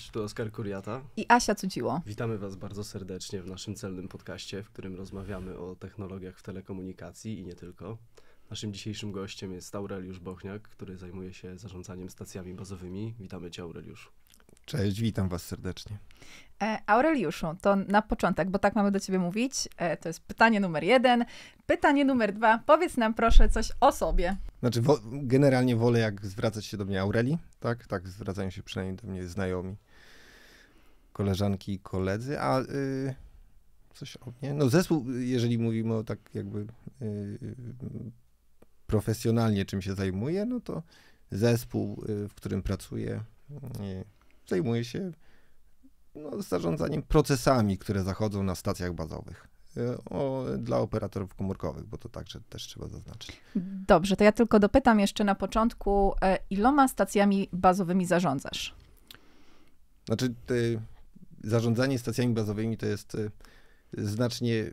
Cześć, tu Oskar Kuriata. I Asia Cudziło. Witamy Was bardzo serdecznie w naszym celnym podcaście, w którym rozmawiamy o technologiach w telekomunikacji i nie tylko. Naszym dzisiejszym gościem jest Aureliusz Bochniak, który zajmuje się zarządzaniem stacjami bazowymi. Witamy Cię, Aureliusz. Cześć, witam Was serdecznie. E, Aureliuszu, to na początek, bo tak mamy do Ciebie mówić, e, to jest pytanie numer jeden. Pytanie numer dwa, powiedz nam proszę coś o sobie. Znaczy, wo generalnie wolę, jak zwracać się do mnie Aureli, tak? Tak zwracają się przynajmniej do mnie znajomi koleżanki i koledzy, a y, coś o mnie? No zespół, jeżeli mówimy o tak jakby y, profesjonalnie czym się zajmuję, no to zespół, y, w którym pracuję, y, zajmuje się no, zarządzaniem procesami, które zachodzą na stacjach bazowych. Y, o, dla operatorów komórkowych, bo to także też trzeba zaznaczyć. Dobrze, to ja tylko dopytam jeszcze na początku, e, iloma stacjami bazowymi zarządzasz? Znaczy, zarządzanie stacjami bazowymi to jest y, znacznie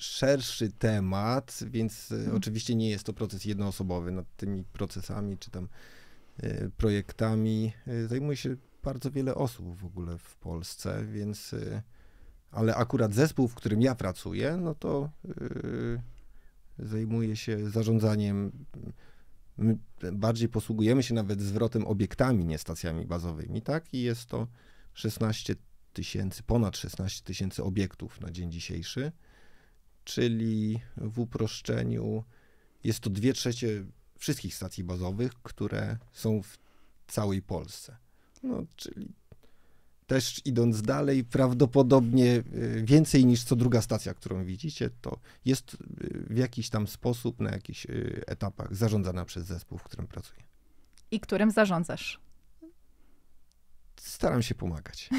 szerszy temat, więc hmm. oczywiście nie jest to proces jednoosobowy. Nad tymi procesami czy tam y, projektami zajmuje się bardzo wiele osób w ogóle w Polsce, więc ale akurat zespół, w którym ja pracuję, no to yy, zajmuje się zarządzaniem. My bardziej posługujemy się nawet zwrotem obiektami, nie stacjami bazowymi, tak? I jest to 16 tysięcy, ponad 16 tysięcy obiektów na dzień dzisiejszy, czyli w uproszczeniu jest to dwie trzecie wszystkich stacji bazowych, które są w całej Polsce. No, czyli też idąc dalej, prawdopodobnie e, więcej niż co druga stacja, którą widzicie, to jest e, w jakiś tam sposób, na jakichś e, etapach zarządzana przez zespół, w którym pracuję. I którym zarządzasz? staram się pomagać.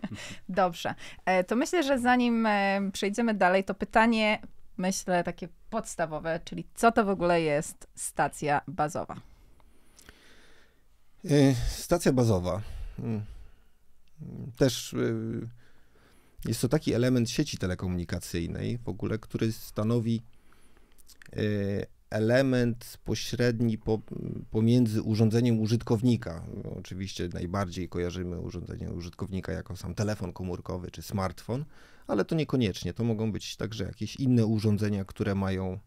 Dobrze. E, to myślę, że zanim e, przejdziemy dalej, to pytanie, myślę, takie podstawowe, czyli co to w ogóle jest stacja bazowa? E, stacja bazowa. Mm, też jest to taki element sieci telekomunikacyjnej w ogóle, który stanowi element pośredni po, pomiędzy urządzeniem użytkownika. Oczywiście najbardziej kojarzymy urządzenie użytkownika jako sam telefon komórkowy czy smartfon, ale to niekoniecznie. To mogą być także jakieś inne urządzenia, które mają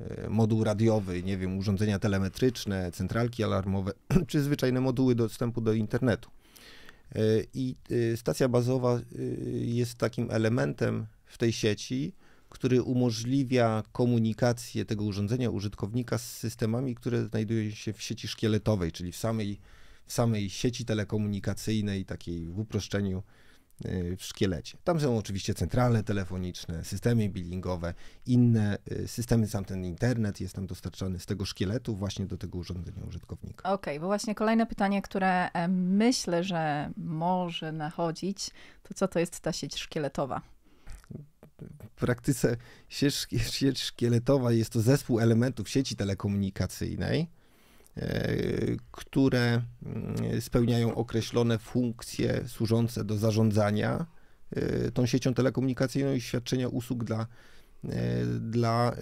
e, moduł radiowy, nie wiem, urządzenia telemetryczne, centralki alarmowe, czy zwyczajne moduły dostępu do internetu. E, I e, stacja bazowa jest takim elementem w tej sieci, który umożliwia komunikację tego urządzenia użytkownika z systemami, które znajdują się w sieci szkieletowej, czyli w samej, w samej sieci telekomunikacyjnej, takiej w uproszczeniu y, w szkielecie. Tam są oczywiście centrale telefoniczne, systemy billingowe, inne y, systemy, sam ten internet jest tam dostarczany z tego szkieletu właśnie do tego urządzenia użytkownika. Okej, okay, bo właśnie kolejne pytanie, które myślę, że może nachodzić, to co to jest ta sieć szkieletowa? w praktyce sieć, sieć szkieletowa jest to zespół elementów sieci telekomunikacyjnej, e, które mm, spełniają określone funkcje służące do zarządzania e, tą siecią telekomunikacyjną i świadczenia usług dla, e, dla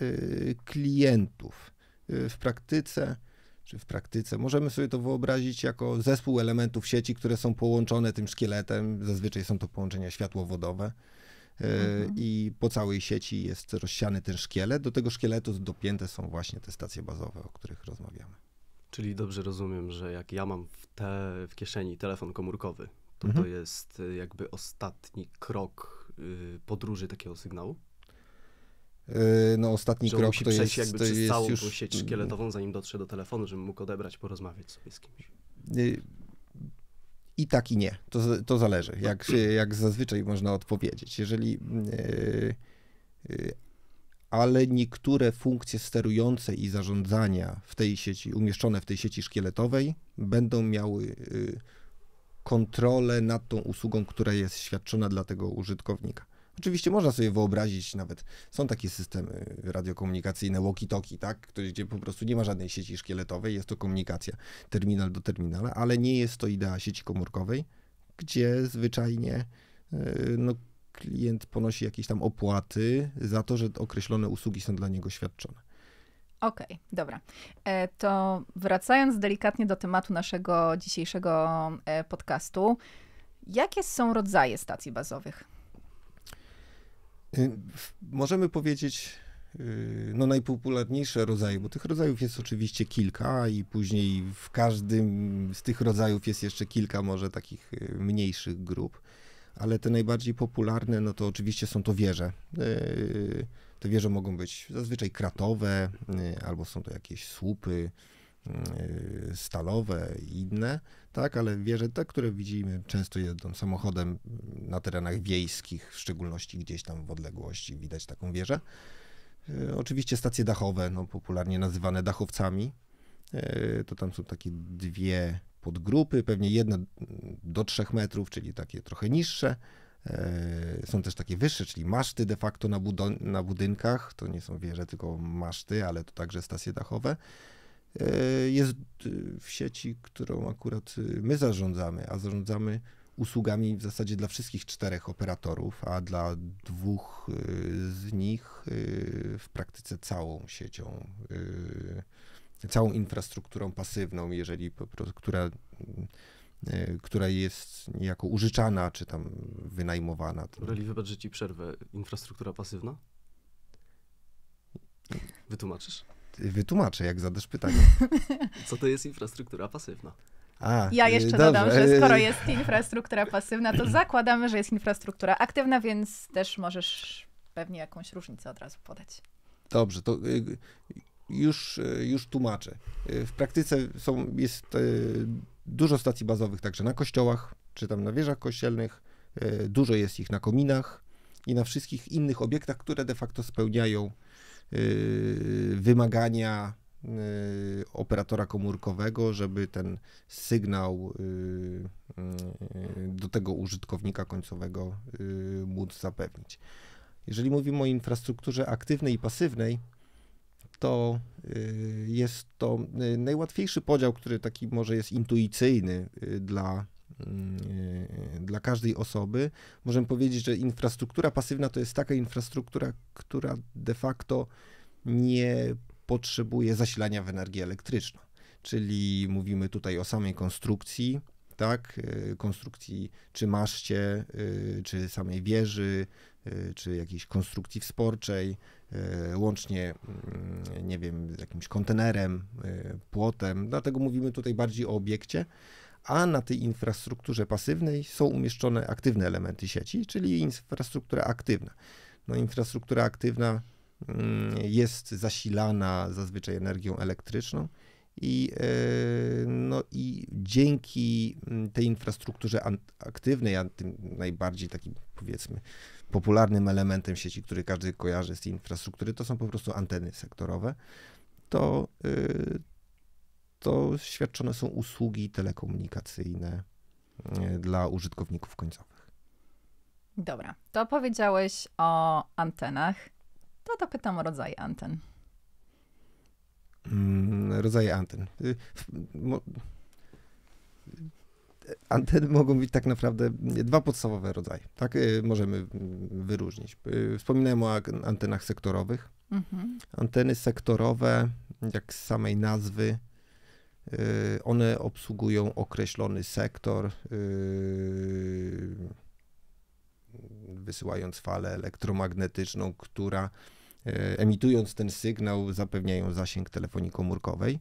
klientów. W praktyce, czy w praktyce, możemy sobie to wyobrazić jako zespół elementów sieci, które są połączone tym szkieletem. Zazwyczaj są to połączenia światłowodowe Mhm. i po całej sieci jest rozsiany ten szkielet. Do tego szkieletu dopięte są właśnie te stacje bazowe, o których rozmawiamy. Czyli dobrze rozumiem, że jak ja mam w, te, w kieszeni telefon komórkowy, to mhm. to jest y, jakby ostatni krok y, podróży takiego sygnału? Y, no ostatni że krok musi to przejść jest, jakby to przez jest całą już... sieć szkieletową, zanim dotrze do telefonu, żebym mógł odebrać, porozmawiać sobie z kimś i tak i nie. To, to zależy, jak, jak zazwyczaj można odpowiedzieć. Jeżeli. E, e, ale niektóre funkcje sterujące i zarządzania w tej sieci, umieszczone w tej sieci szkieletowej, będą miały e, kontrolę nad tą usługą, która jest świadczona dla tego użytkownika. Oczywiście można sobie wyobrazić nawet, są takie systemy radiokomunikacyjne, walkie-talkie, tak? gdzie po prostu nie ma żadnej sieci szkieletowej, jest to komunikacja terminal do terminala, ale nie jest to idea sieci komórkowej, gdzie zwyczajnie e, no, klient ponosi jakieś tam opłaty za to, że określone usługi są dla niego świadczone. Okej, okay, dobra. E, to wracając delikatnie do tematu naszego dzisiejszego e, podcastu, jakie są rodzaje stacji bazowych? Y, możemy powiedzieć, y, no najpopularniejsze rodzaje, bo tych rodzajów jest oczywiście kilka i później w każdym z tych rodzajów jest jeszcze kilka może takich y, mniejszych grup, ale te najbardziej popularne, no to oczywiście są to wieże. Te wieże mogą być zazwyczaj kratowe, albo są to jakieś słupy, Y, stalowe i inne, tak, ale wieże te, które widzimy często jedną samochodem na terenach wiejskich, w szczególności gdzieś tam w odległości widać taką wieżę. Y, oczywiście stacje dachowe, no popularnie nazywane dachowcami, y, to tam są takie dwie podgrupy, pewnie jedna do 3 metrów, czyli takie trochę niższe. Są też takie wyższe, czyli maszty de facto na, na budynkach. To nie są wieże, tylko maszty, ale to także stacje dachowe. E, jest y, w sieci, którą akurat y, my zarządzamy, a zarządzamy usługami w zasadzie dla wszystkich czterech operatorów, a dla dwóch y, z nich w praktyce całą siecią, całą infrastrukturą pasywną, jeżeli po prostu, która która jest niejako użyczana, czy tam wynajmowana. Reli, wybacz, że ci przerwę. Infrastruktura pasywna? Wytłumaczysz? Wytłumaczę, jak zadasz pytanie. Co to jest infrastruktura pasywna? A, ja jeszcze dobrze. dodam, że skoro jest infrastruktura pasywna, to zakładamy, że jest infrastruktura aktywna, więc też możesz pewnie jakąś różnicę od razu podać. Dobrze, to y, już, y, już tłumaczę. Y, w praktyce są, jest dużo stacji bazowych także na kościołach, czy tam na wieżach kościelnych, dużo jest ich na kominach i na wszystkich innych obiektach, które de facto spełniają Y, wymagania y, operatora komórkowego, żeby ten sygnał y, do tego użytkownika końcowego móc zapewnić. Jeżeli mówimy o infrastrukturze aktywnej i pasywnej, to jest to najłatwiejszy podział, który taki może jest intuicyjny dla Mm, dla każdej osoby. Możemy powiedzieć, że infrastruktura pasywna to jest taka infrastruktura, która de facto nie potrzebuje zasilania w energię elektryczną. Czyli mówimy tutaj o samej konstrukcji, tak, e, konstrukcji czy maszcie, e, czy samej wieży, e, czy jakiejś konstrukcji wsporczej, łącznie, mm, nie wiem, z jakimś kontenerem, płotem. Dlatego mówimy tutaj bardziej o obiekcie, a na tej infrastrukturze pasywnej są umieszczone aktywne elementy sieci, czyli infrastruktura aktywna. No, infrastruktura aktywna mm, jest zasilana zazwyczaj energią elektryczną i, e, no i dzięki mm, tej infrastrukturze aktywnej, a tym najbardziej takim powiedzmy popularnym elementem sieci, który każdy kojarzy z tej infrastruktury, to są po prostu anteny sektorowe, to, e, to świadczone są usługi telekomunikacyjne e, dla użytkowników końcowych. Dobra, to powiedziałeś o antenach. To pytam o rodzaje anten. Mm, rodzaje anten. Y, e, anteny mogą być tak naprawdę dwa podstawowe rodzaje. Tak y, możemy wyróżnić. Y, wspominałem o antenach sektorowych. Mhm. Anteny sektorowe, jak z samej nazwy, Y, one obsługują określony sektor, y, wysyłając falę elektromagnetyczną, która y, emitując ten sygnał zapewniają zasięg telefonii komórkowej.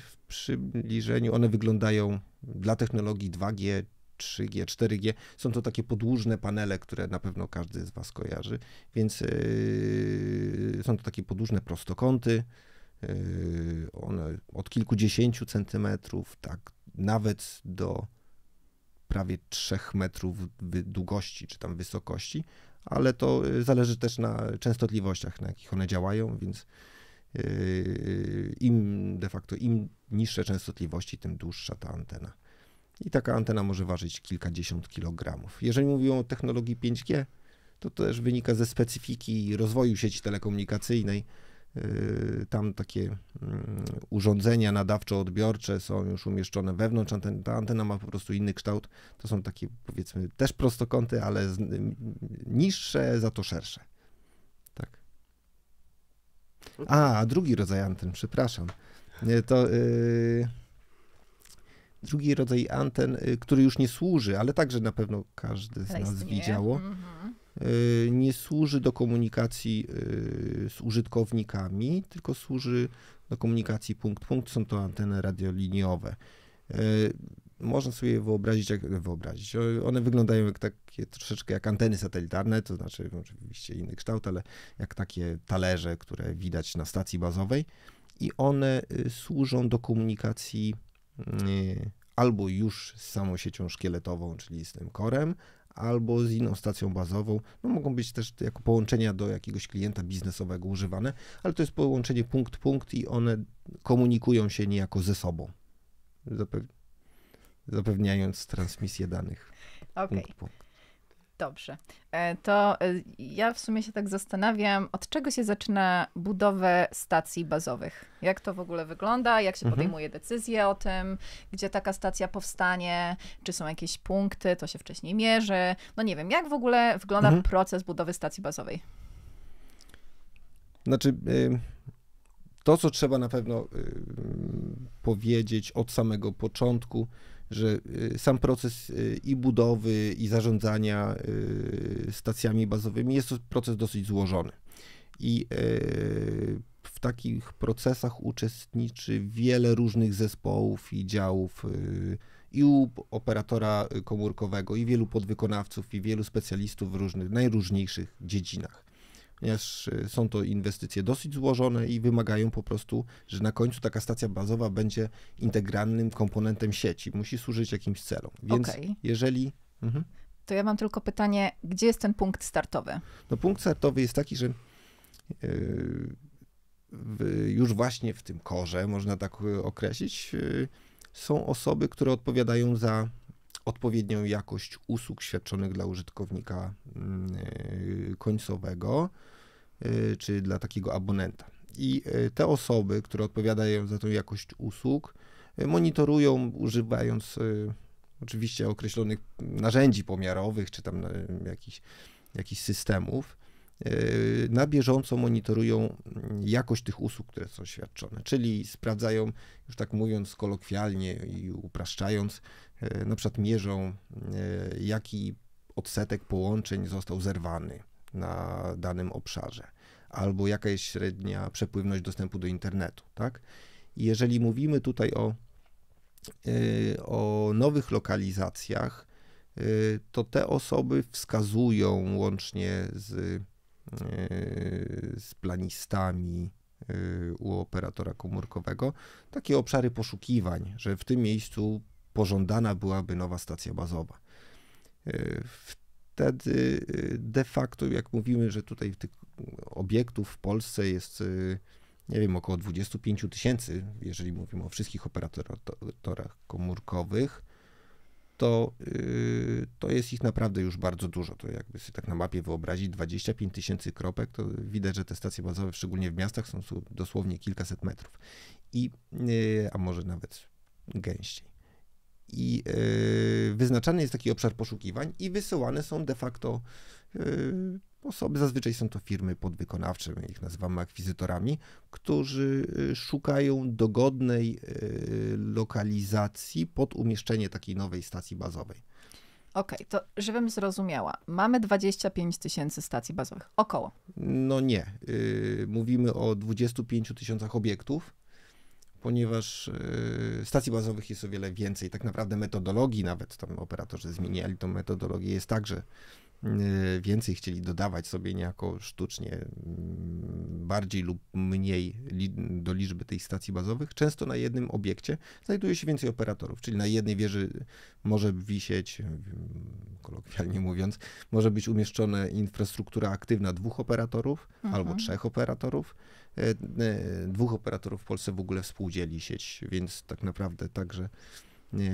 W przybliżeniu one wyglądają dla technologii 2G 3G, 4G. Są to takie podłużne panele, które na pewno każdy z Was kojarzy, więc są to takie podłużne prostokąty, Yy, one od kilkudziesięciu centymetrów, tak, nawet do prawie trzech metrów długości czy tam wysokości, ale to yy, zależy też na częstotliwościach, na jakich one działają, więc yy, im de facto, im niższe częstotliwości, tym dłuższa ta antena. I taka antena może ważyć kilkadziesiąt kilogramów. Jeżeli mówimy o technologii 5G, to też wynika ze specyfiki rozwoju sieci telekomunikacyjnej. Y, tam takie mm, urządzenia nadawczo-odbiorcze są już umieszczone wewnątrz anteny. Ta antena ma po prostu inny kształt. To są takie, powiedzmy, też prostokąty, ale niższe, za to szersze. Tak. A, drugi rodzaj anten, przepraszam. Y, to yy, drugi rodzaj anten, y, który już nie służy, ale także na pewno każdy z nas widziało. Mhm Y, nie służy do komunikacji y, z użytkownikami, tylko służy do komunikacji punkt-punkt. Są to anteny radioliniowe. Y, można sobie wyobrazić, jak wyobrazić. One wyglądają jak takie troszeczkę jak anteny satelitarne, to znaczy oczywiście inny kształt, ale jak takie talerze, które widać na stacji bazowej i one służą do komunikacji albo już z samą siecią szkieletową, czyli z tym korem, albo z inną stacją bazową. No, mogą być też jako połączenia do jakiegoś klienta biznesowego używane, ale to jest połączenie punkt-punkt i one komunikują się niejako ze sobą, zapewniając transmisję danych. Okay. Punkt, punkt. Dobrze. E, to e, ja w sumie się tak zastanawiam, od czego się zaczyna budowę stacji bazowych? Jak to w ogóle wygląda? Jak się mhm. podejmuje decyzję decyzje o tym, gdzie taka stacja powstanie? Czy są jakieś punkty? To się wcześniej mierzy. No nie wiem, jak w ogóle wygląda mhm. proces budowy stacji bazowej? Znaczy, to co trzeba na pewno powiedzieć od samego początku, że y, sam proces y, i budowy, i zarządzania y, stacjami bazowymi jest to proces dosyć złożony. I e, w takich procesach uczestniczy wiele różnych zespołów i działów i u operatora komórkowego, i wielu podwykonawców, i wielu specjalistów w różnych, najróżniejszych dziedzinach ponieważ e, są to inwestycje dosyć złożone i wymagają po prostu, że na końcu taka stacja bazowa będzie integralnym komponentem sieci, musi służyć jakimś celom. Więc okay. jeżeli. Mhm. To ja mam tylko pytanie, gdzie jest ten punkt startowy? No punkt startowy jest taki, że e, już właśnie w tym korze, można tak e, określić, są osoby, które odpowiadają za odpowiednią jakość usług świadczonych dla użytkownika mm, y, końcowego y, czy dla takiego abonenta. I y, te osoby, które odpowiadają za tą jakość usług, monitorują używając oczywiście określonych narzędzi pomiarowych czy tam jakichś, systemów na bieżąco monitorują mm, jakość tych usług, które są świadczone, czyli sprawdzają, już tak mówiąc kolokwialnie i upraszczając, E, na przykład mierzą, e, jaki odsetek połączeń został zerwany na danym obszarze, albo jaka jest średnia przepływność dostępu do internetu, tak? Jeżeli mówimy tutaj o, e, o nowych lokalizacjach, to te osoby wskazują łącznie z, z planistami, u operatora komórkowego takie obszary poszukiwań, że w tym miejscu pożądana byłaby nowa stacja bazowa. E, wtedy e, de facto, jak mówimy, że tutaj tych e, obiektów w Polsce jest, nie wiem, około 25 tysięcy, jeżeli mówimy o wszystkich operatorach komórkowych, to, to jest ich naprawdę już bardzo dużo. To jakby sobie tak na mapie wyobrazić 25 tysięcy kropek, to widać, że te stacje bazowe, szczególnie w miastach, są dosłownie kilkaset metrów. I, a może nawet gęściej i e, wyznaczany jest taki obszar poszukiwań i wysyłane są de facto e, osoby, zazwyczaj są to firmy podwykonawcze, my ich nazywamy akwizytorami, którzy e, szukają dogodnej lokalizacji pod umieszczenie takiej nowej stacji bazowej. Okej, okay, to żebym zrozumiała, mamy 25 tysięcy stacji bazowych, około. No nie, mówimy o 25 tysiącach obiektów, ponieważ e, stacji bazowych jest o wiele więcej. Tak naprawdę metodologii nawet tam operatorzy zmieniali tą metodologię. Jest tak, że e, więcej chcieli dodawać sobie niejako sztucznie, bardziej lub mniej do liczby tej stacji bazowych. Często na jednym obiekcie znajduje się więcej operatorów, czyli na jednej wieży może wisieć, e, kolokwialnie mówiąc, może być umieszczona infrastruktura aktywna dwóch operatorów mhm. albo trzech operatorów E, e, dwóch operatorów w Polsce w ogóle współdzieli sieć, więc tak naprawdę także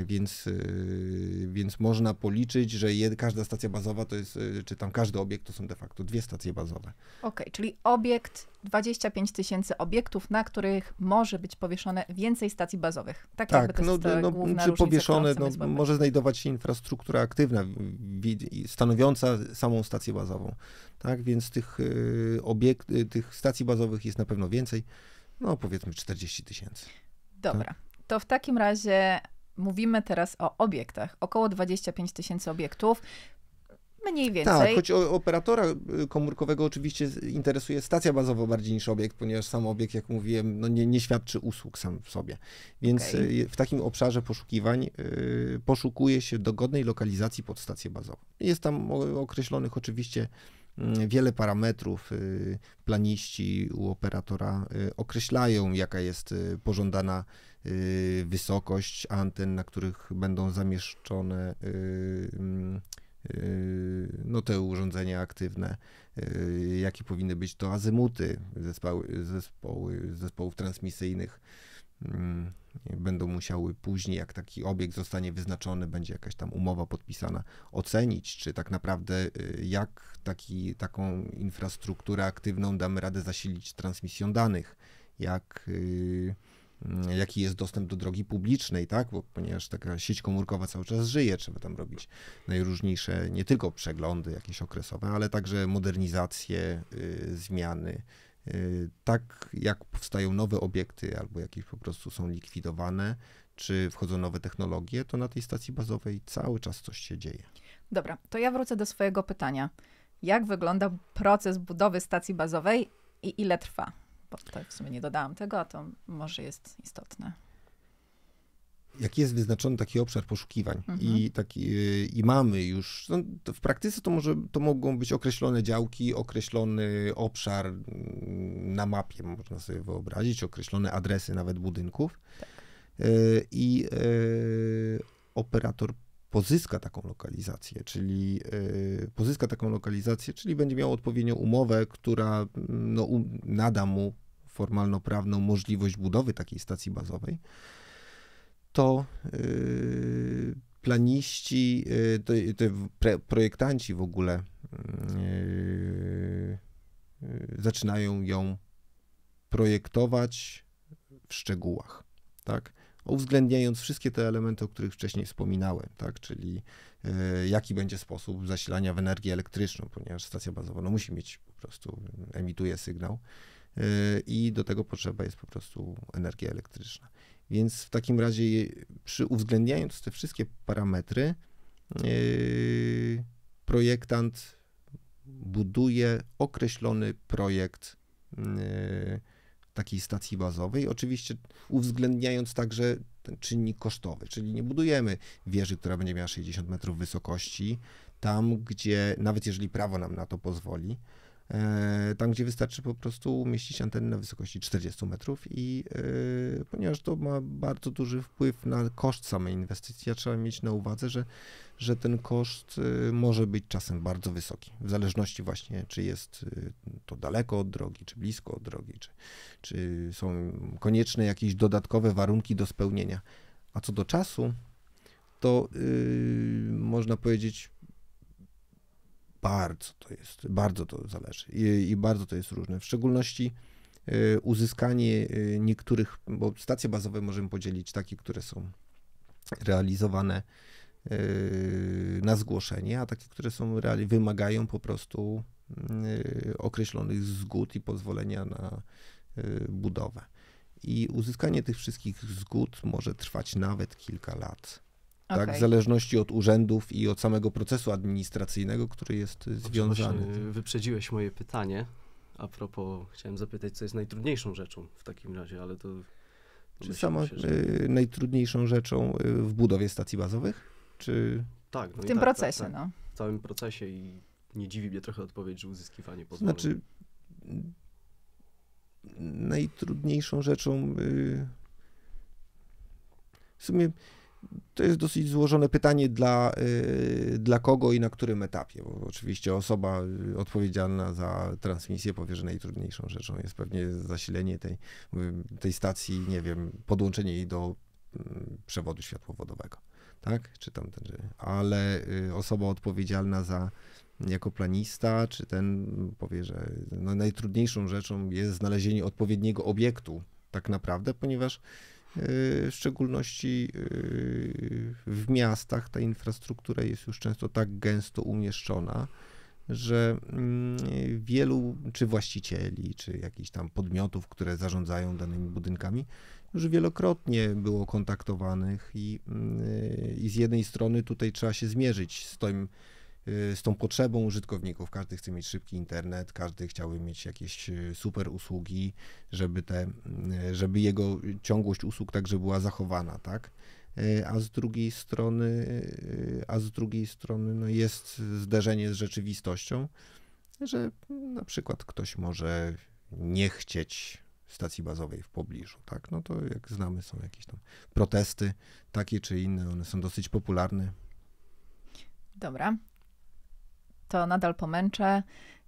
więc, y, więc można policzyć, że jed, każda stacja bazowa to jest, y, czy tam każdy obiekt to są de facto dwie stacje bazowe. Okej, okay, czyli obiekt, 25 tysięcy obiektów, na których może być powieszone więcej stacji bazowych. Tak, tak to no, jest no, no główna czy powieszone, no, może znajdować się infrastruktura aktywna, stanowiąca samą stację bazową. Tak, więc tych, y, obiekt, tych stacji bazowych jest na pewno więcej, no powiedzmy 40 tysięcy. Dobra. Tak? To w takim razie Mówimy teraz o obiektach. Około 25 tysięcy obiektów. Mniej tak, więcej. Tak, choć operatora y, komórkowego oczywiście interesuje stacja bazowa bardziej niż obiekt, ponieważ sam obiekt, jak mówiłem, no nie, nie świadczy usług sam w sobie. Więc okay. w takim obszarze poszukiwań y, poszukuje się dogodnej lokalizacji pod stację bazową. Jest tam określonych oczywiście mm, wiele parametrów y, planiści u operatora y, określają, jaka jest pożądana Y, wysokość anten, na których będą zamieszczone y, y, no te urządzenia aktywne, jakie powinny być to azymuty zespoły, zespoły, zespołów transmisyjnych mm, będą musiały później, jak taki obiekt zostanie wyznaczony, będzie jakaś tam umowa podpisana, ocenić, czy tak naprawdę jak taki, taką infrastrukturę aktywną damy radę zasilić transmisją danych, jak jaki jest dostęp do drogi publicznej, tak? Bo, ponieważ taka sieć komórkowa cały czas żyje, trzeba tam robić najróżniejsze, nie tylko przeglądy jakieś okresowe, ale także modernizacje, y, zmiany. Y, tak jak powstają nowe obiekty albo jakieś po prostu są likwidowane, czy wchodzą nowe technologie, to na tej stacji bazowej cały czas coś się dzieje. Dobra, to ja wrócę do swojego pytania. Jak wygląda proces budowy stacji bazowej i ile trwa? bo tak w sumie nie dodałam tego, a to może jest istotne. Jak jest wyznaczony taki obszar poszukiwań mhm. i, taki, y, i mamy już, no, w praktyce to może, to mogą być określone działki, określony obszar mm, na mapie, można sobie wyobrazić, określone adresy nawet budynków. Tak. Y, I y, operator pozyska taką lokalizację, czyli y, pozyska taką lokalizację, czyli będzie miał odpowiednią umowę, która mm, no, um, nada mu formalno-prawną możliwość budowy takiej stacji bazowej, to y, planiści, y, to, projektanci w ogóle zaczynają ją projektować w szczegółach, tak? uwzględniając wszystkie te elementy, o których wcześniej wspominałem, tak, czyli e, jaki będzie sposób zasilania w energię elektryczną, ponieważ stacja bazowa no, musi mieć po prostu, emituje sygnał e, i do tego potrzeba jest po prostu energia elektryczna. Więc w takim razie, przy uwzględniając te wszystkie parametry, e, projektant buduje określony projekt takiej stacji bazowej, oczywiście uwzględniając także czynnik kosztowy, czyli nie budujemy wieży, która będzie miała 60 metrów wysokości, tam gdzie, nawet jeżeli prawo nam na to pozwoli, E, tam gdzie wystarczy po prostu umieścić antenę na wysokości 40 metrów i e, ponieważ to ma bardzo duży wpływ na koszt samej inwestycji, a trzeba mieć na uwadze, że, że ten koszt e, może być czasem bardzo wysoki, w zależności właśnie czy jest to daleko od drogi, czy blisko od drogi, czy, czy są konieczne jakieś dodatkowe warunki do spełnienia. A co do czasu, to yy, można powiedzieć, bardzo to jest, bardzo to zależy i, i bardzo to jest różne. W szczególności y, uzyskanie y, niektórych, bo stacje bazowe możemy podzielić takie, które są realizowane y, na zgłoszenie, a takie, które są wymagają po prostu określonych zgód i pozwolenia na budowę. I uzyskanie tych wszystkich zgód może trwać nawet kilka lat okay. tak, w zależności od urzędów i od samego procesu administracyjnego, który jest związany. Y, wyprzedziłeś moje pytanie. A propos, chciałem zapytać, co jest najtrudniejszą rzeczą w takim razie, ale to. Czy sama się, że... Y, najtrudniejszą rzeczą y, w budowie stacji bazowych? Czy... Tak, no w tym tak, procesie, tak, tak. no. W całym procesie i nie dziwi mnie trochę odpowiedź, że uzyskiwanie pozwoleń. Znaczy, najtrudniejszą rzeczą. W sumie to jest dosyć złożone pytanie dla, y, dla kogo i na którym etapie, bo oczywiście osoba y, odpowiedzialna za transmisję powie, że najtrudniejszą rzeczą jest pewnie zasilenie tej, y, tej stacji, nie wiem, podłączenie jej do przewodu światłowodowego, tak? Czy tam ten, ale osoba odpowiedzialna za jako planista, czy ten powie, że no najtrudniejszą rzeczą jest znalezienie odpowiedniego obiektu tak naprawdę, ponieważ Y, w szczególności y, w miastach ta infrastruktura jest już często tak gęsto umieszczona, że mm, wielu czy właścicieli, czy jakichś tam podmiotów, które zarządzają danymi budynkami, już wielokrotnie było kontaktowanych i, mm, y, i z jednej strony tutaj trzeba się zmierzyć z tym, Y, z tą potrzebą użytkowników. Każdy chce mieć szybki internet, każdy chciałby mieć jakieś y, super usługi, żeby, te, y, żeby jego ciągłość usług także była zachowana, tak? A z drugiej strony, a z drugiej strony no jest zderzenie z rzeczywistością, że na przykład ktoś może nie chcieć stacji bazowej w pobliżu, tak? No to jak znamy są jakieś tam protesty takie czy inne, one są dosyć popularne. Dobra, to nadal pomęczę.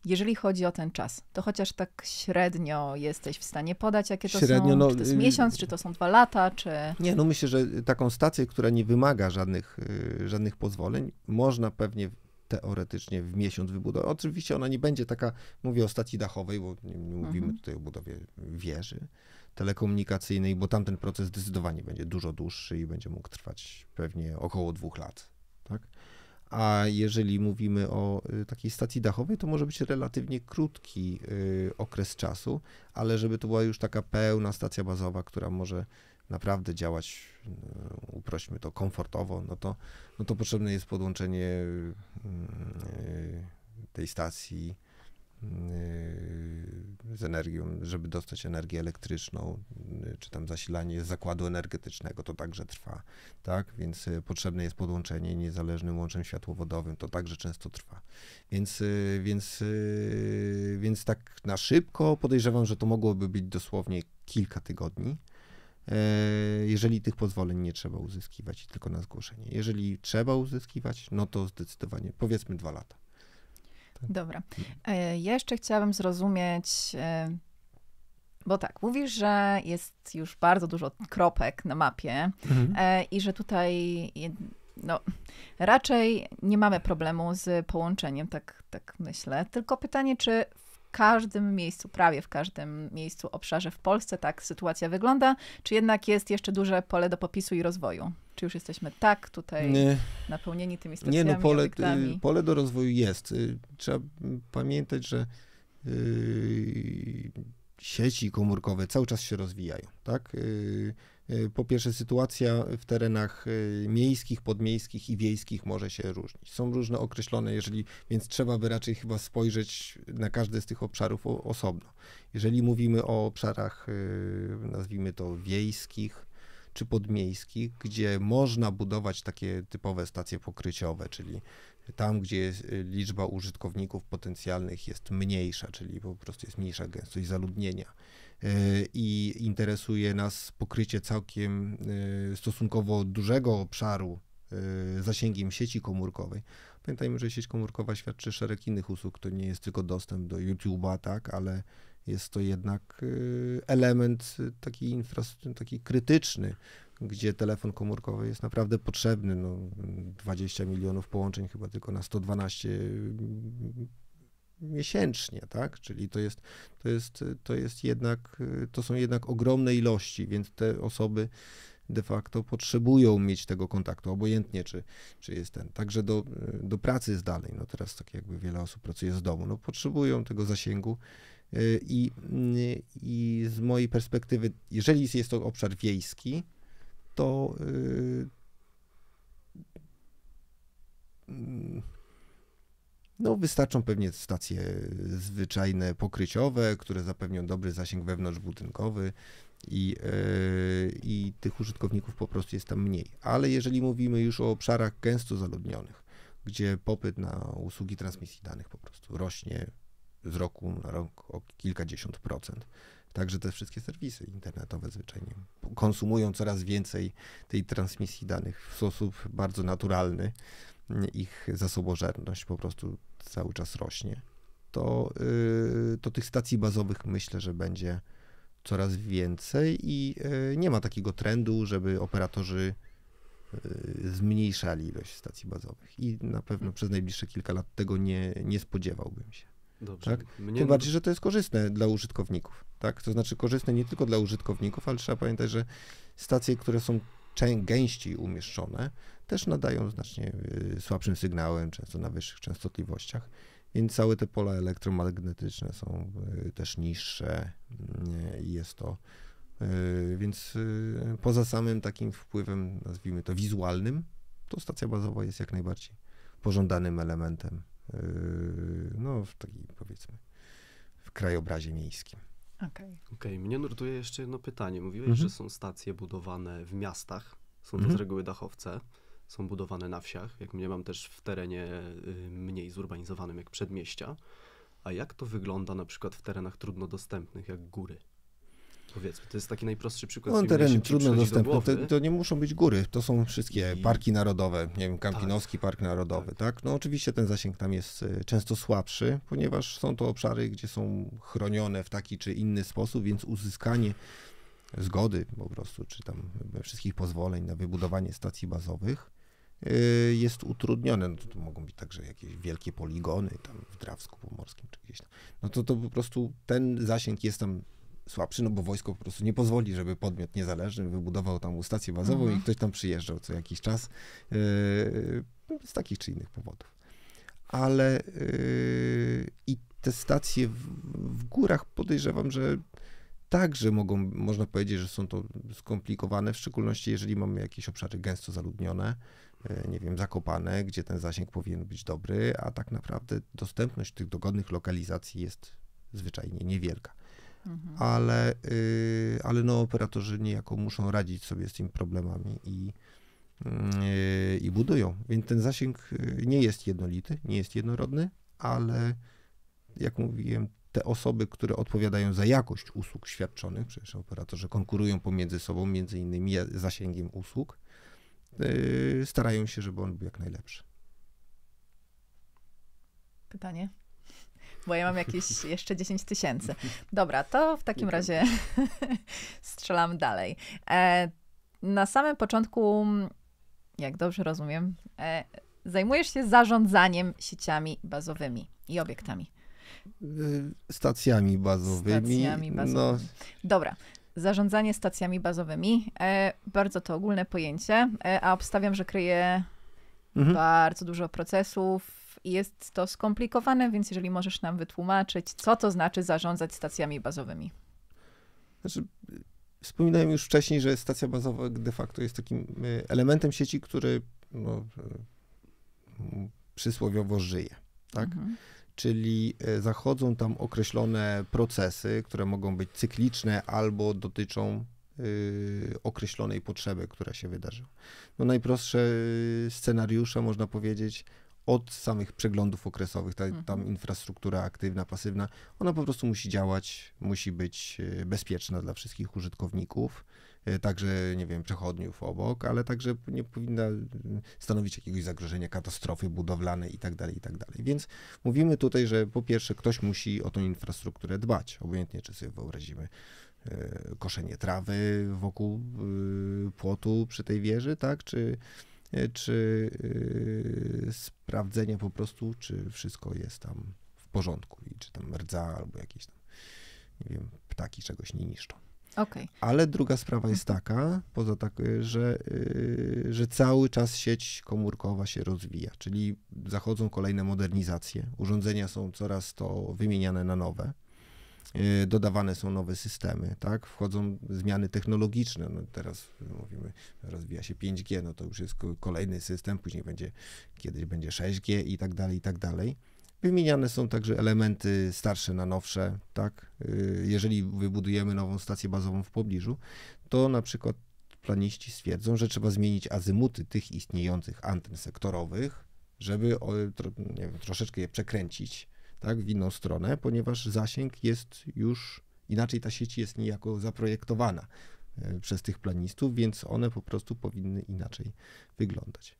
Jeżeli chodzi o ten czas, to chociaż tak średnio jesteś w stanie podać, jakie to średnio, są, no, czy to jest y, miesiąc, czy to są dwa lata, czy... Nie, no myślę, że taką stację, która nie wymaga żadnych, y, żadnych pozwoleń, można pewnie teoretycznie w miesiąc wybudować. Oczywiście ona nie będzie taka, mówię o stacji dachowej, bo nie, nie mówimy mhm. tutaj o budowie wieży telekomunikacyjnej, bo tamten proces zdecydowanie będzie dużo dłuższy i będzie mógł trwać pewnie około dwóch lat, tak? a jeżeli mówimy o y, takiej stacji dachowej, to może być relatywnie krótki y, okres czasu, ale żeby to była już taka pełna stacja bazowa, która może naprawdę działać, y, uprośmy to, komfortowo, no to, no to potrzebne jest podłączenie tej stacji Y, z energią, żeby dostać energię elektryczną, y, czy tam zasilanie z zakładu energetycznego, to także trwa, tak? Więc y, potrzebne jest podłączenie niezależnym łączem światłowodowym, to także często trwa. Więc, więc, więc tak na szybko podejrzewam, że to mogłoby być dosłownie kilka tygodni e, jeżeli tych pozwoleń nie trzeba uzyskiwać, tylko na zgłoszenie. Jeżeli trzeba uzyskiwać, no to zdecydowanie powiedzmy dwa lata. Dobra. E, jeszcze chciałabym zrozumieć, e, bo tak, mówisz, że jest już bardzo dużo kropek na mapie mhm. E, i że tutaj no, raczej nie mamy problemu z połączeniem, tak, tak myślę. Tylko pytanie, czy każdym miejscu, prawie w każdym miejscu, obszarze w Polsce tak sytuacja wygląda? Czy jednak jest jeszcze duże pole do popisu i rozwoju? Czy już jesteśmy tak tutaj nie, napełnieni tymi stacjami? Nie, no pole, y, pole do rozwoju jest. Y, trzeba pamiętać, że yy, sieci komórkowe cały czas się rozwijają, tak? Yy, Y, po pierwsze, sytuacja w terenach y, miejskich, podmiejskich i wiejskich może się różnić. Są różne określone, jeżeli, więc trzeba by raczej chyba spojrzeć na każdy z tych obszarów osobno. Jeżeli mówimy o obszarach, y, nazwijmy to wiejskich, czy podmiejskich, gdzie można budować takie typowe stacje pokryciowe, czyli tam, gdzie liczba użytkowników potencjalnych jest mniejsza, czyli po prostu jest mniejsza gęstość zaludnienia Y, i interesuje nas pokrycie całkiem y, stosunkowo dużego obszaru y, zasięgiem sieci komórkowej. Pamiętajmy, że sieć komórkowa świadczy szereg innych usług. To nie jest tylko dostęp do YouTube'a, tak, ale jest to jednak element taki, infrastruktury taki krytyczny, gdzie telefon komórkowy jest naprawdę potrzebny. No, 20 milionów połączeń chyba tylko na 112 miesięcznie, tak? Czyli to jest, to jest, to jest jednak, to są jednak ogromne ilości, więc te osoby de facto potrzebują mieć tego kontaktu, obojętnie czy, czy jest ten. Także do, do pracy dalej, no teraz tak jakby wiele osób pracuje z domu, no potrzebują tego zasięgu e, i, i z mojej perspektywy, jeżeli jest to obszar wiejski, to yy, no, wystarczą pewnie stacje zwyczajne pokryciowe, które zapewnią dobry zasięg wewnątrzbudynkowy i, yy, i tych użytkowników po prostu jest tam mniej. Ale jeżeli mówimy już o obszarach gęsto zaludnionych, gdzie popyt na usługi transmisji danych po prostu rośnie z roku na rok o kilkadziesiąt procent, Także te wszystkie serwisy internetowe zwyczajnie konsumują coraz więcej tej transmisji danych w sposób bardzo naturalny. Ich zasobożerność po prostu cały czas rośnie, to, y, to tych stacji bazowych myślę, że będzie coraz więcej i y, nie ma takiego trendu, żeby operatorzy y, zmniejszali ilość stacji bazowych. I na pewno przez najbliższe kilka lat tego nie, nie spodziewałbym się. Dobrze. Tak? Mnie... Tym bardziej, że to jest korzystne dla użytkowników. Tak? To znaczy korzystne nie tylko dla użytkowników, ale trzeba pamiętać, że stacje, które są gęściej umieszczone, też nadają znacznie y, słabszym sygnałem, często na wyższych częstotliwościach. Więc całe te pola elektromagnetyczne są y, też niższe y, i jest to. Więc poza samym takim wpływem, nazwijmy to wizualnym, to stacja bazowa jest jak najbardziej pożądanym elementem, no w takiej powiedzmy, w krajobrazie miejskim. Okej. Okay. okay. Mnie nurtuje jeszcze jedno pytanie. Mówiłeś, mhm. że są stacje budowane w miastach. Są to mhm. z reguły dachowce. Są budowane na wsiach, jak mnie mam też w terenie y, mniej zurbanizowanym, jak przedmieścia. A jak to wygląda na przykład w terenach trudno dostępnych, jak góry? Powiedzmy, to jest taki najprostszy przykład. No, tereny trudno dostępne, to, to, nie muszą być góry, to są wszystkie I... parki narodowe, nie wiem, Kampinowski tak. Park Narodowy, tak. tak. No oczywiście ten zasięg tam jest e, często słabszy, ponieważ są to obszary, gdzie są chronione w taki czy inny sposób, więc uzyskanie zgody po prostu, czy tam wszystkich pozwoleń na wybudowanie stacji bazowych e, jest utrudnione. No to, to mogą być także jakieś wielkie poligony tam w Drawsku Pomorskim czy gdzieś tam. No to, to po prostu ten zasięg jest tam słabszy, no bo wojsko po prostu nie pozwoli, żeby podmiot niezależny wybudował tam stację bazową mhm. i ktoś tam przyjeżdżał co jakiś czas yy, z takich czy innych powodów. Ale yy, i te stacje w, w, górach podejrzewam, że także mogą, można powiedzieć, że są to skomplikowane, w szczególności jeżeli mamy jakieś obszary gęsto zaludnione, yy, nie wiem, zakopane, gdzie ten zasięg powinien być dobry, a tak naprawdę dostępność tych dogodnych lokalizacji jest zwyczajnie niewielka. Mhm. ale, yy, ale no, operatorzy niejako muszą radzić sobie z tymi problemami i, yy, i budują. Więc ten zasięg y, nie jest jednolity, nie jest jednorodny, ale jak mówiłem, te osoby, które odpowiadają za jakość usług świadczonych, przecież operatorzy konkurują pomiędzy sobą, między innymi zasięgiem usług, y, starają się, żeby on był jak najlepszy. Pytanie? bo ja mam jakieś jeszcze 10 tysięcy. Dobra, to w takim razie strzelam dalej. E, na samym początku, jak dobrze rozumiem, e, zajmujesz się zarządzaniem sieciami bazowymi i obiektami. E, stacjami bazowymi. Stacjami no. bazowymi. No. Dobra. Zarządzanie stacjami bazowymi. bardzo to ogólne pojęcie, a obstawiam, że kryje mhm. bardzo dużo procesów, i jest to skomplikowane, więc jeżeli możesz nam wytłumaczyć, co to znaczy zarządzać stacjami bazowymi. Znaczy, wspominałem już wcześniej, że stacja bazowa de facto jest takim y, elementem sieci, który no, y, przysłowiowo żyje. Tak? Mhm. Czyli y, zachodzą tam określone procesy, które mogą być cykliczne albo dotyczą określonej potrzeby, która się wydarzyła. No najprostsze scenariusze, można powiedzieć, od samych przeglądów okresowych, ta, tam mhm. infrastruktura aktywna, pasywna, ona po prostu musi działać, musi być e, bezpieczna dla wszystkich użytkowników, e, także, nie wiem, przechodniów obok, ale także nie powinna stanowić jakiegoś zagrożenia, katastrofy budowlanej tak itd., tak dalej. Więc mówimy tutaj, że po pierwsze ktoś musi o tą infrastrukturę dbać, obojętnie czy sobie wyobrazimy e, koszenie trawy wokół płotu przy tej wieży, tak, czy E, czy e, sprawdzenia po prostu, czy wszystko jest tam w porządku i czy tam rdza albo jakieś tam, nie wiem, ptaki czegoś nie niszczą. Okay. Ale druga sprawa jest mhm. taka, poza tak, e, że, że cały czas sieć komórkowa się rozwija, czyli zachodzą kolejne modernizacje, urządzenia są coraz to wymieniane na nowe. Y, dodawane są nowe systemy, tak? Wchodzą zmiany technologiczne, no teraz y, mówimy, rozwija się 5G, no to już jest kolejny system, później będzie, kiedyś będzie 6G i tak dalej, i tak dalej. Wymieniane są także elementy starsze na nowsze, tak? Y, jeżeli wybudujemy nową stację bazową w pobliżu, to na przykład planiści stwierdzą, że trzeba zmienić azymuty tych istniejących anten sektorowych, żeby wiem, troszeczkę je przekręcić, tak, w inną stronę, ponieważ zasięg jest już, inaczej ta sieć jest niejako zaprojektowana e, przez tych planistów, więc one po prostu powinny inaczej wyglądać.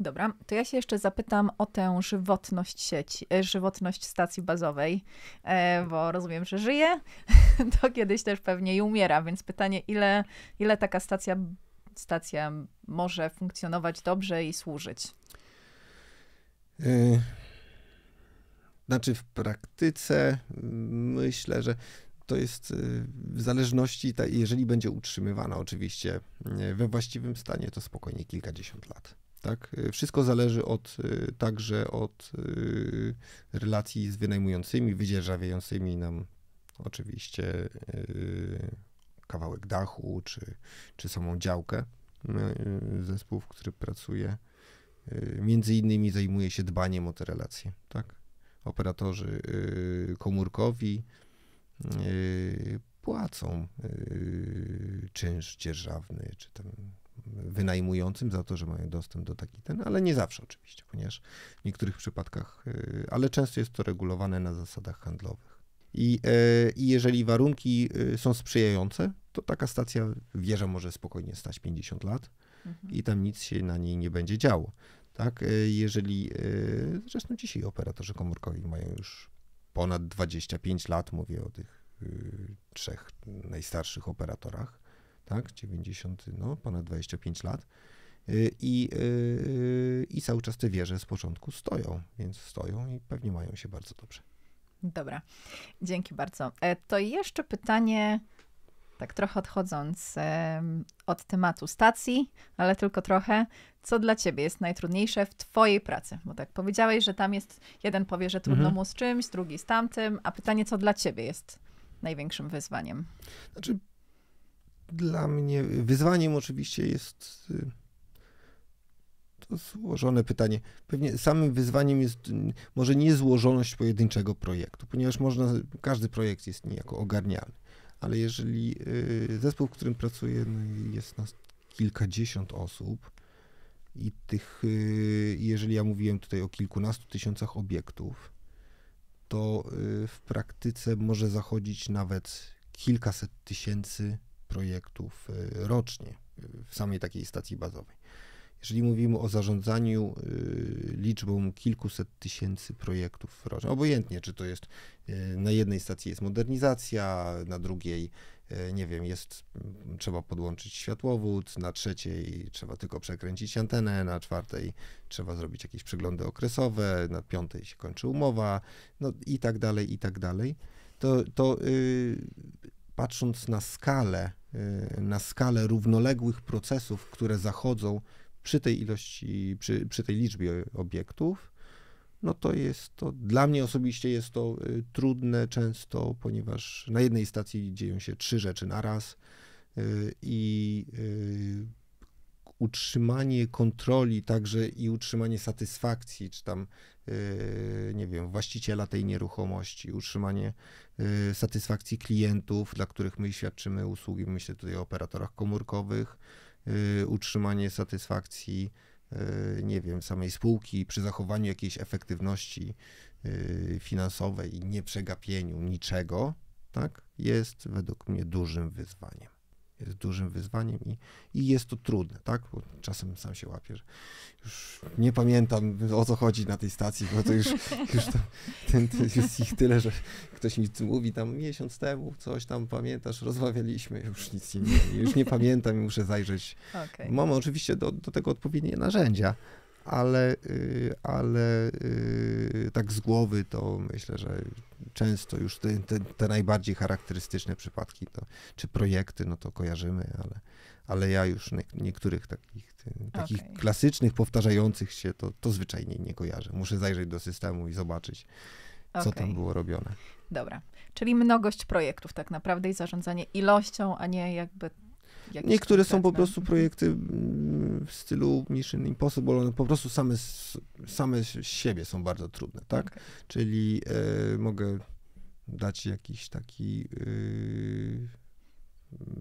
Dobra, to ja się jeszcze zapytam o tę żywotność sieci, e, żywotność stacji bazowej, e, bo rozumiem, że żyje, to kiedyś też pewnie i umiera, więc pytanie, ile, ile taka stacja, stacja może funkcjonować dobrze i służyć? Znaczy w praktyce mm, myślę, że to jest y, w zależności, jeżeli będzie utrzymywana oczywiście y, we właściwym stanie, to spokojnie kilkadziesiąt lat. Tak? Y, wszystko zależy od, także od relacji z wynajmującymi, wydzierżawiającymi nam oczywiście kawałek dachu czy, czy samą działkę. Zespół, który pracuje, między innymi zajmuje się dbaniem o te relacje. Tak? operatorzy y, komórkowi y, płacą y, czynsz dzierżawny, czy tam wynajmującym za to, że mają dostęp do taki ten, ale nie zawsze oczywiście, ponieważ w niektórych przypadkach, ale często jest to regulowane na zasadach handlowych. I, e, i jeżeli warunki są sprzyjające, to taka stacja wieża może spokojnie stać 50 lat mhm. i tam nic się na niej nie będzie działo. Tak? E, jeżeli, e, zresztą dzisiaj operatorzy komórkowi mają już ponad 25 lat, mówię o tych y, trzech najstarszych operatorach, tak, 90, no ponad 25 lat e, i, i cały czas te wieże z początku stoją, więc stoją i pewnie mają się bardzo dobrze. Dobra, dzięki bardzo. To jeszcze pytanie tak trochę odchodząc od tematu stacji, ale tylko trochę, co dla ciebie jest najtrudniejsze w twojej pracy? Bo tak powiedziałeś, że tam jest jeden powie, że trudno mhm. mu z czymś, drugi z tamtym, a pytanie, co dla ciebie jest największym wyzwaniem? Znaczy, dla mnie wyzwaniem oczywiście jest y, to złożone pytanie. Pewnie samym wyzwaniem jest y, może niezłożoność pojedynczego projektu, ponieważ można, każdy projekt jest niejako ogarnialny ale jeżeli y, zespół, w którym pracuję, no jest nas kilkadziesiąt osób i tych, y, jeżeli ja mówiłem tutaj o kilkunastu tysiącach obiektów, to y, w praktyce może zachodzić nawet kilkaset tysięcy projektów rocznie w samej takiej stacji bazowej. Jeżeli mówimy o zarządzaniu y, liczbą kilkuset tysięcy projektów rocznie, obojętnie czy to jest y, na jednej stacji jest modernizacja, na drugiej y, nie wiem, jest, mm, trzeba podłączyć światłowód, na trzeciej trzeba tylko przekręcić antenę, na czwartej trzeba zrobić jakieś przeglądy okresowe, na piątej się kończy umowa, no i tak dalej, i tak dalej. To, to yy, patrząc na skalę, yy, na skalę równoległych procesów, które zachodzą przy tej ilości, przy, przy tej liczbie obiektów, no to jest to, dla mnie osobiście jest to y, trudne często, ponieważ na jednej stacji dzieją się trzy rzeczy na raz y, i y, utrzymanie kontroli, także i utrzymanie satysfakcji, czy tam, nie wiem, właściciela tej nieruchomości, utrzymanie satysfakcji klientów, dla których my świadczymy usługi, myślę tutaj o operatorach komórkowych, Y, utrzymanie satysfakcji, y, nie wiem, samej spółki przy zachowaniu jakiejś efektywności y, finansowej i nieprzegapieniu niczego, tak, jest według mnie dużym wyzwaniem jest dużym wyzwaniem i, i jest to trudne, tak? Bo czasem sam się łapię, że już nie pamiętam o co chodzi na tej stacji, bo to już, już tam, ten, jest ich tyle, że ktoś mi mówi tam miesiąc temu coś tam pamiętasz, rozmawialiśmy, już nic nie, już nie pamiętam i muszę zajrzeć. Okay. Mamy oczywiście do, do tego odpowiednie narzędzia, ale, y, ale y, tak z głowy to myślę, że często już te, te, te najbardziej charakterystyczne przypadki to, czy projekty, no to kojarzymy, ale, ale ja już niektórych takich, y, takich okay. klasycznych, powtarzających się to, to zwyczajnie nie kojarzę. Muszę zajrzeć do systemu i zobaczyć, okay. co tam było robione. Dobra, czyli mnogość projektów tak naprawdę i zarządzanie ilością, a nie jakby Niektóre są po prostu mhm. projekty mm, w stylu Mission Impossible, one po prostu same, same z siebie są bardzo trudne, tak? Okay. Czyli e, mogę dać jakiś taki y,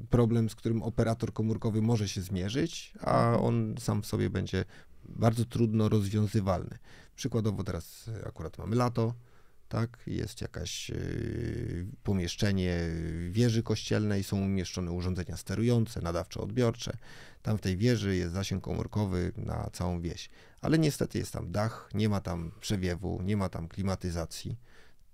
problem, z którym operator komórkowy może się zmierzyć, a mhm. on sam w sobie będzie bardzo trudno rozwiązywalny. Przykładowo teraz akurat mamy lato, tak? Jest jakaś y, pomieszczenie wieży kościelnej, są umieszczone urządzenia sterujące, nadawczo-odbiorcze. Tam w tej wieży jest zasięg komórkowy na całą wieś. Ale niestety jest tam dach, nie ma tam przewiewu, nie ma tam klimatyzacji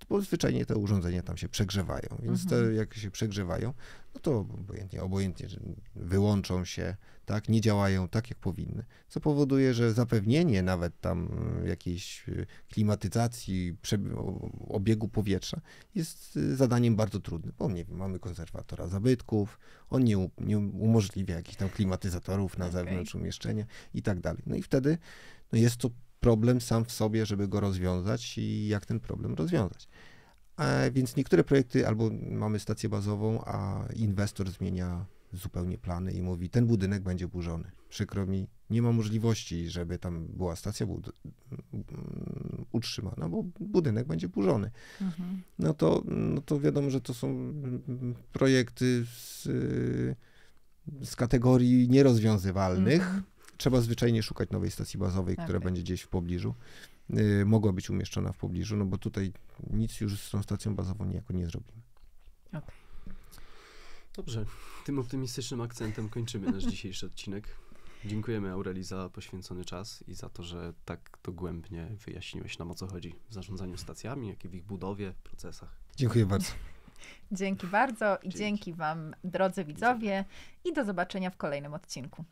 bo zwyczajnie te urządzenia tam się przegrzewają, więc mhm. te, jak się przegrzewają, no to obojętnie, obojętnie wyłączą się, tak, nie działają tak, jak powinny, co powoduje, że zapewnienie nawet tam jakiejś y, klimatyzacji, obiegu powietrza jest y, zadaniem bardzo trudnym, bo nie wiem, mamy konserwatora zabytków, on nie, nie umożliwia jakichś tam klimatyzatorów na okay. zewnątrz umieszczenia i tak dalej. No i wtedy no jest to problem sam w sobie, żeby go rozwiązać i jak ten problem rozwiązać. Więc niektóre projekty albo mamy stację bazową, a inwestor zmienia zupełnie plany i mówi, ten budynek będzie burzony. Przykro mi, nie ma możliwości, żeby tam była stacja bud- utrzymana, bo budynek będzie burzony. Mhm. No, to, no to wiadomo, że to są projekty z, z kategorii nierozwiązywalnych. Mhm Trzeba zwyczajnie szukać nowej stacji bazowej, która tak, tak. będzie gdzieś w pobliżu. Yy, mogła być umieszczona w pobliżu, no bo tutaj nic już z tą stacją bazową niejako nie zrobimy. Okay. Dobrze, tym optymistycznym akcentem kończymy nasz dzisiejszy odcinek. Dziękujemy Aureli za poświęcony czas i za to, że tak dogłębnie wyjaśniłeś nam o co chodzi w zarządzaniu stacjami, jak i w ich budowie, procesach. Dziękuję bardzo. Dzięki bardzo i dzięki. dzięki Wam, drodzy widzowie, i do zobaczenia w kolejnym odcinku.